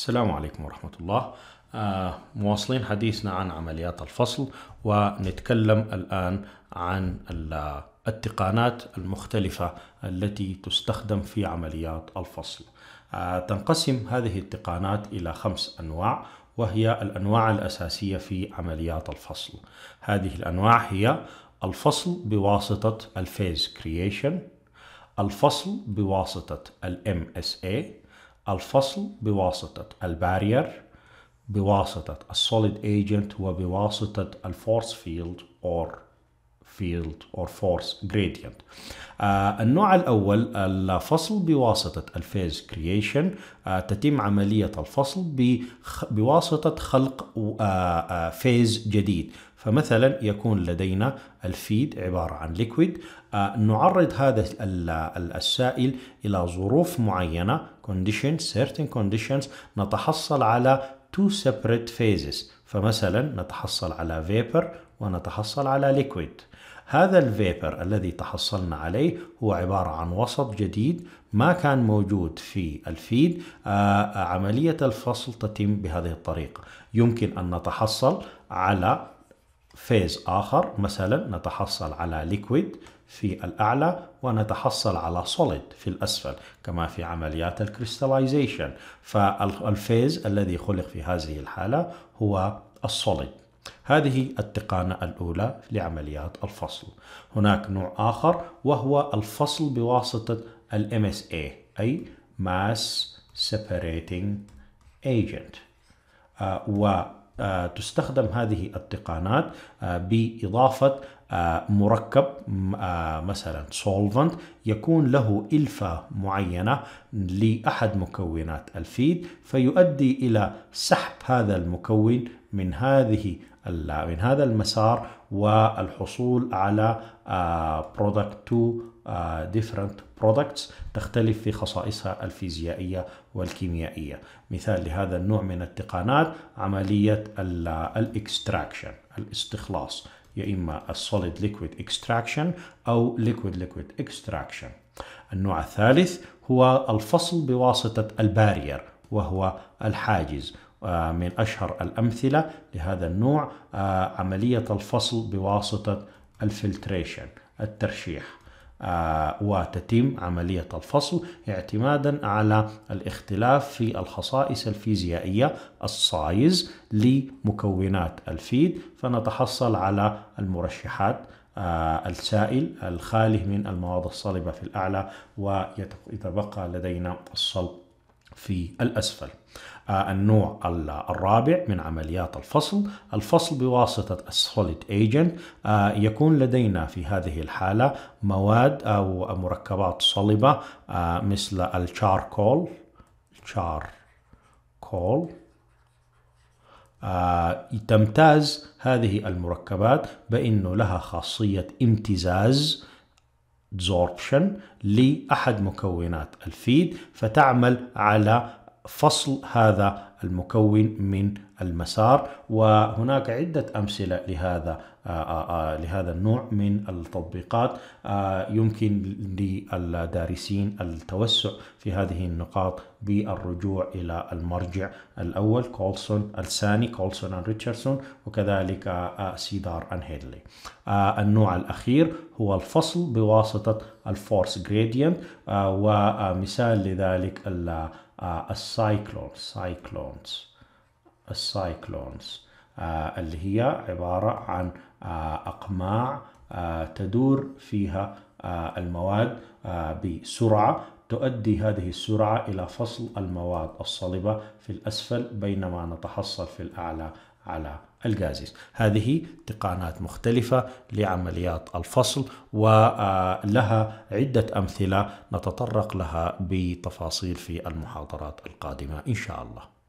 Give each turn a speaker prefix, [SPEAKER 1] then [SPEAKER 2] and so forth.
[SPEAKER 1] السلام عليكم ورحمة الله آه، مواصلين حديثنا عن عمليات الفصل ونتكلم الآن عن التقانات المختلفة التي تستخدم في عمليات الفصل آه، تنقسم هذه التقانات إلى خمس أنواع وهي الأنواع الأساسية في عمليات الفصل هذه الأنواع هي الفصل بواسطة الفيز كرييشن الفصل بواسطة الـ MSA الفصل بواسطة البارير بواسطة السوليد ايجنت وبواسطة الفورس فيلد or field or force gradient آه، النوع الأول الفصل بواسطة الفيز creation آه، تتم عملية الفصل بواسطة خلق آه، فيز جديد فمثلا يكون لدينا الفيد عبارة عن ليكويد نعرض هذا السائل إلى ظروف معينة conditions certain conditions نتحصل على two separate phases فمثلا نتحصل على vapor ونتحصل على liquid هذا الفيبر الذي تحصلنا عليه هو عبارة عن وسط جديد ما كان موجود في الفيد آه، آه، عملية الفصل تتم بهذه الطريقة يمكن أن نتحصل على فيز آخر مثلا نتحصل على ليكويد في الأعلى ونتحصل على سوليد في الأسفل كما في عمليات الكريستاليزيشن فالفيز الذي خلق في هذه الحالة هو السوليد هذه التقانة الأولى لعمليات الفصل هناك نوع آخر وهو الفصل بواسطة الـ MSA أي Mass Separating Agent آه، وتستخدم آه، هذه التقانات آه، بإضافة مركب آه، مثلا سولفنت يكون له إلفة معينة لأحد مكونات الفيد فيؤدي إلى سحب هذا المكون من هذه من هذا المسار والحصول على برودكت تو ديفرنت برودكتس تختلف في خصائصها الفيزيائية والكيميائية مثال لهذا النوع من التقانات عملية آه، الاكستراكشن الاستخلاص يا إما السوليد ليكويد اكستراكشن أو ليكويد ليكويد اكستراكشن النوع الثالث هو الفصل بواسطة البارير وهو الحاجز آه، من أشهر الأمثلة لهذا النوع آه، عملية الفصل بواسطة الفلتريشن الترشيح آه، وتتم عملية الفصل اعتمادا على الاختلاف في الخصائص الفيزيائية السايز لمكونات الفيد فنتحصل على المرشحات آه، السائل الخالي من المواد الصلبة في الأعلى ويتبقى لدينا الصلب في الأسفل آه، النوع الرابع من عمليات الفصل الفصل بواسطة السوليد ايجنت آه، يكون لدينا في هذه الحالة مواد أو مركبات صلبة آه، مثل الشاركول شاركول تمتاز هذه المركبات بأنه لها خاصية امتزاز adsorption لأحد مكونات الفيد فتعمل على فصل هذا المكون من المسار وهناك عدة أمثلة لهذا آه، آه، آه، لهذا النوع من التطبيقات يمكن للدارسين التوسع في هذه النقاط بالرجوع إلى المرجع الأول كولسون الثاني كولسون أند ريتشاردسون وكذلك سيدار أند هيدلي النوع الأخير هو الفصل بواسطة الفورس جريدينت ومثال لذلك السايكلون سايكلون السايكلونز السايكلونز آه، اللي هي عبارة عن آه، أقماع آه، تدور فيها المواد بسرعة تؤدي هذه السرعة إلى فصل المواد الصلبة في الأسفل بينما نتحصل في الأعلى على الجازيز هذه تقانات مختلفة لعمليات الفصل ولها عدة أمثلة نتطرق لها بتفاصيل في المحاضرات القادمة إن شاء الله